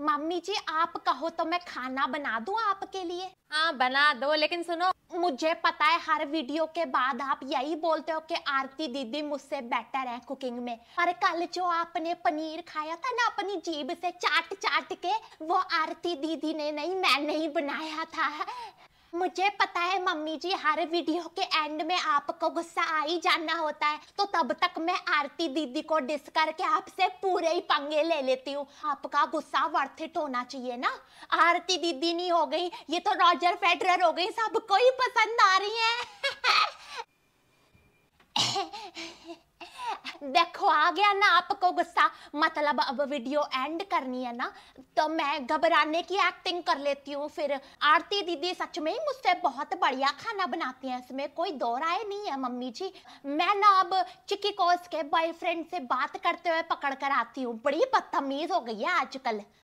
mummy जी आप कहो तो मैं खाना बना दू आपके लिए हाँ बना दो लेकिन सुनो मुझे पता है हर वीडियो के बाद आप यही बोलते हो कि आरती दीदी मुझसे बेटर है कुकिंग में पर कल जो आपने पनीर खाया था ना अपनी जीभ से चाट चाट के वो आरती दीदी ने नहीं मैंने ही बनाया था मुझे पता है मम्मी जी हर वीडियो के एंड में आपको गुस्सा आ ही जाना होता है तो तब तक मैं आरती दीदी को डिस करके आपसे पूरे ही पंगे ले लेती हूँ आपका गुस्सा वर्थ इट होना चाहिए ना आरती दीदी नहीं हो गई ये तो रॉजर फेडरर हो गई सबको ही पसंद आ रही है देखो आ गया ना आपको गुस्सा मतलब अब वीडियो एंड करनी है ना तो मैं घबराने की एक्टिंग कर लेती हूँ फिर आरती दीदी सच में मुझसे बहुत बढ़िया खाना बनाती हैं इसमें कोई दो राय नहीं है मम्मी जी मैं ना अब चिकी को उसके बॉयफ्रेंड से बात करते हुए पकड़ कर आती हूँ बड़ी बदतमीज हो गई है आजकल